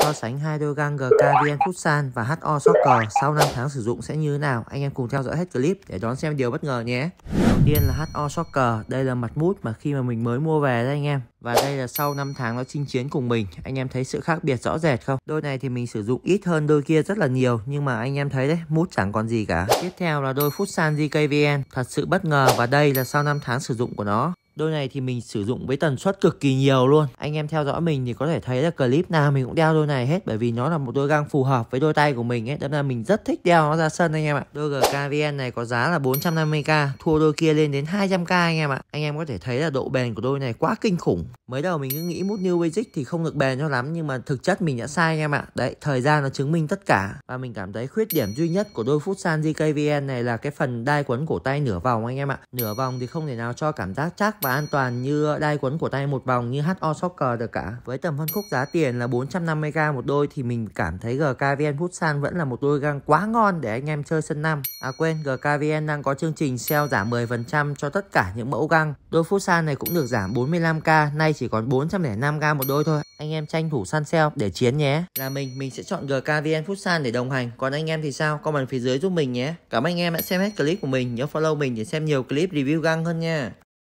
So sánh hai đôi găng GK VN Futsal và HO Soccer sau 5 tháng sử dụng sẽ như thế nào? Anh em cùng theo dõi hết clip để đón xem điều bất ngờ nhé. Đầu tiên là HO Soccer, đây là mặt mút mà khi mà mình mới mua về đấy anh em. Và đây là sau 5 tháng nó chinh chiến cùng mình Anh em thấy sự khác biệt rõ rệt không? Đôi này thì mình sử dụng ít hơn đôi kia rất là nhiều Nhưng mà anh em thấy đấy, mút chẳng còn gì cả Tiếp theo là đôi Futsal GKVN Thật sự bất ngờ và đây là sau 5 tháng sử dụng của nó Đôi này thì mình sử dụng với tần suất cực kỳ nhiều luôn. Anh em theo dõi mình thì có thể thấy là clip nào mình cũng đeo đôi này hết bởi vì nó là một đôi găng phù hợp với đôi tay của mình ấy. Đâm là mình rất thích đeo nó ra sân anh em ạ. Đôi GKVN này có giá là 450k, thua đôi kia lên đến 200k anh em ạ. Anh em có thể thấy là độ bền của đôi này quá kinh khủng. Mới đầu mình cứ nghĩ mút New Basic thì không được bền cho lắm nhưng mà thực chất mình đã sai anh em ạ. Đấy, thời gian nó chứng minh tất cả. Và mình cảm thấy khuyết điểm duy nhất của đôi Futsal GKVN này là cái phần đai quấn cổ tay nửa vòng anh em ạ. Nửa vòng thì không thể nào cho cảm giác chắc và và an toàn như đai quấn của tay một vòng như HO Soccer được cả. Với tầm phân khúc giá tiền là 450k một đôi thì mình cảm thấy gk GKVN Futsal vẫn là một đôi găng quá ngon để anh em chơi sân năm. À quên, vn đang có chương trình sale giảm 10% cho tất cả những mẫu găng. Đôi Futsal này cũng được giảm 45k, nay chỉ còn 405k một đôi thôi. Anh em tranh thủ săn sale để chiến nhé. Là mình, mình sẽ chọn gk GKVN Futsal để đồng hành. Còn anh em thì sao? Comment phía dưới giúp mình nhé. Cảm ơn anh em đã xem hết clip của mình. Nhớ follow mình để xem nhiều clip review găng hơn nha.